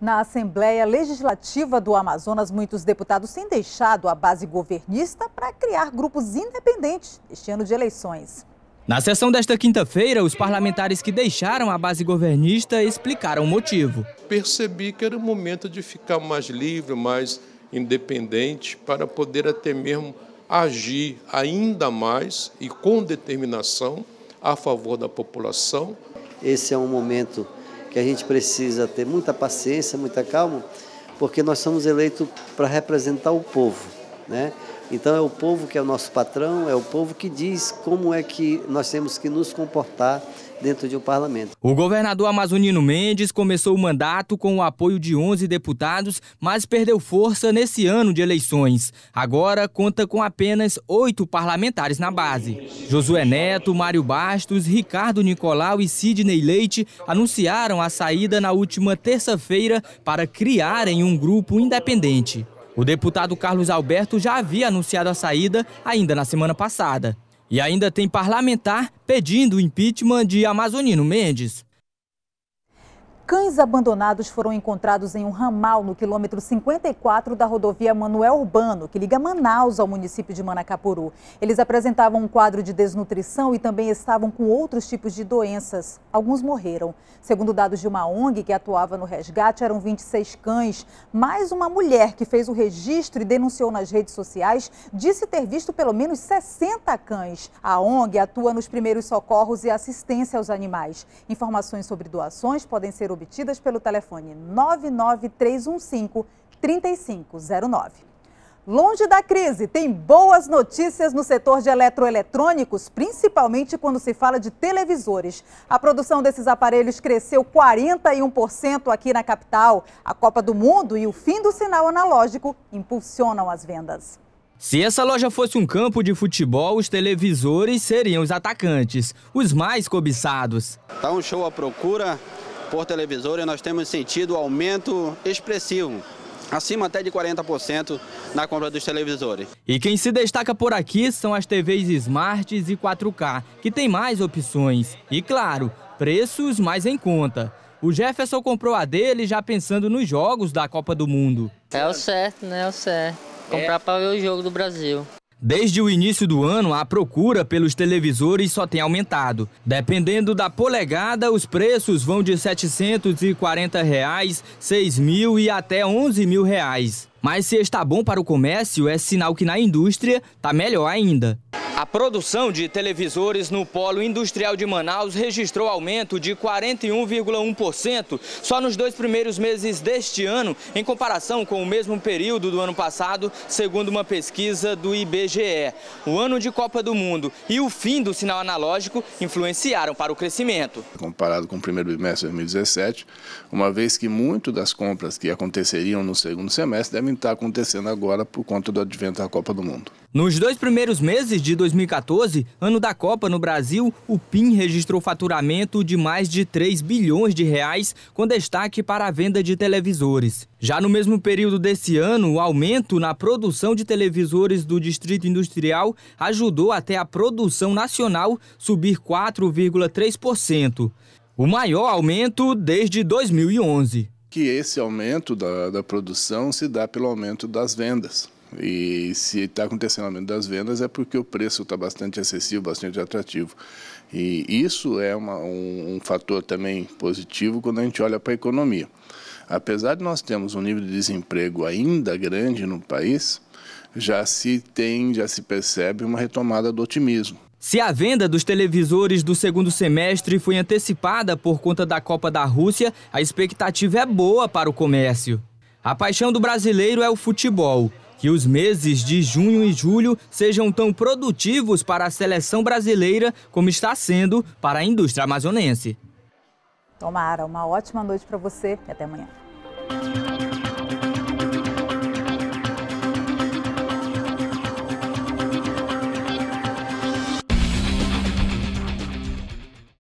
Na Assembleia Legislativa do Amazonas, muitos deputados têm deixado a base governista para criar grupos independentes este ano de eleições. Na sessão desta quinta-feira, os parlamentares que deixaram a base governista explicaram o motivo. Percebi que era o momento de ficar mais livre, mais independente, para poder até mesmo agir ainda mais e com determinação a favor da população. Esse é um momento que a gente precisa ter muita paciência, muita calma, porque nós somos eleitos para representar o povo, né? Então é o povo que é o nosso patrão, é o povo que diz como é que nós temos que nos comportar dentro de um parlamento. O governador amazonino Mendes começou o mandato com o apoio de 11 deputados, mas perdeu força nesse ano de eleições. Agora conta com apenas oito parlamentares na base. Josué Neto, Mário Bastos, Ricardo Nicolau e Sidney Leite anunciaram a saída na última terça-feira para criarem um grupo independente. O deputado Carlos Alberto já havia anunciado a saída ainda na semana passada. E ainda tem parlamentar pedindo o impeachment de Amazonino Mendes. Cães abandonados foram encontrados em um ramal no quilômetro 54 da rodovia Manuel Urbano, que liga Manaus ao município de Manacapuru. Eles apresentavam um quadro de desnutrição e também estavam com outros tipos de doenças. Alguns morreram. Segundo dados de uma ONG que atuava no resgate, eram 26 cães. Mais uma mulher que fez o registro e denunciou nas redes sociais disse ter visto pelo menos 60 cães. A ONG atua nos primeiros socorros e assistência aos animais. Informações sobre doações podem ser obtidas obtidas pelo telefone 99315 3509. Longe da crise, tem boas notícias no setor de eletroeletrônicos, principalmente quando se fala de televisores. A produção desses aparelhos cresceu 41% aqui na capital. A Copa do Mundo e o fim do sinal analógico impulsionam as vendas. Se essa loja fosse um campo de futebol, os televisores seriam os atacantes, os mais cobiçados. Está um show à procura, por televisora, nós temos sentido aumento expressivo acima até de 40% na compra dos televisores. E quem se destaca por aqui são as TVs Smarts e 4K, que tem mais opções e, claro, preços mais em conta. O Jefferson comprou a dele já pensando nos jogos da Copa do Mundo. É o certo, né? É o certo. Comprar é. para ver o jogo do Brasil. Desde o início do ano, a procura pelos televisores só tem aumentado. Dependendo da polegada, os preços vão de R$ 740, reais, 6 mil e até 11 mil reais. Mas se está bom para o comércio, é sinal que na indústria está melhor ainda. A produção de televisores no Polo Industrial de Manaus registrou aumento de 41,1% só nos dois primeiros meses deste ano, em comparação com o mesmo período do ano passado, segundo uma pesquisa do IBGE. O ano de Copa do Mundo e o fim do sinal analógico influenciaram para o crescimento. Comparado com o primeiro semestre de 2017, uma vez que muito das compras que aconteceriam no segundo semestre devem está acontecendo agora por conta do advento da Copa do Mundo. Nos dois primeiros meses de 2014, ano da Copa no Brasil, o PIN registrou faturamento de mais de 3 bilhões de reais, com destaque para a venda de televisores. Já no mesmo período desse ano, o aumento na produção de televisores do Distrito Industrial ajudou até a produção nacional subir 4,3%, o maior aumento desde 2011 que esse aumento da, da produção se dá pelo aumento das vendas. E se está acontecendo aumento das vendas é porque o preço está bastante acessível, bastante atrativo. E isso é uma, um, um fator também positivo quando a gente olha para a economia. Apesar de nós termos um nível de desemprego ainda grande no país, já se tem, já se percebe uma retomada do otimismo. Se a venda dos televisores do segundo semestre foi antecipada por conta da Copa da Rússia, a expectativa é boa para o comércio. A paixão do brasileiro é o futebol. Que os meses de junho e julho sejam tão produtivos para a seleção brasileira como está sendo para a indústria amazonense. Tomara, uma ótima noite para você e até amanhã.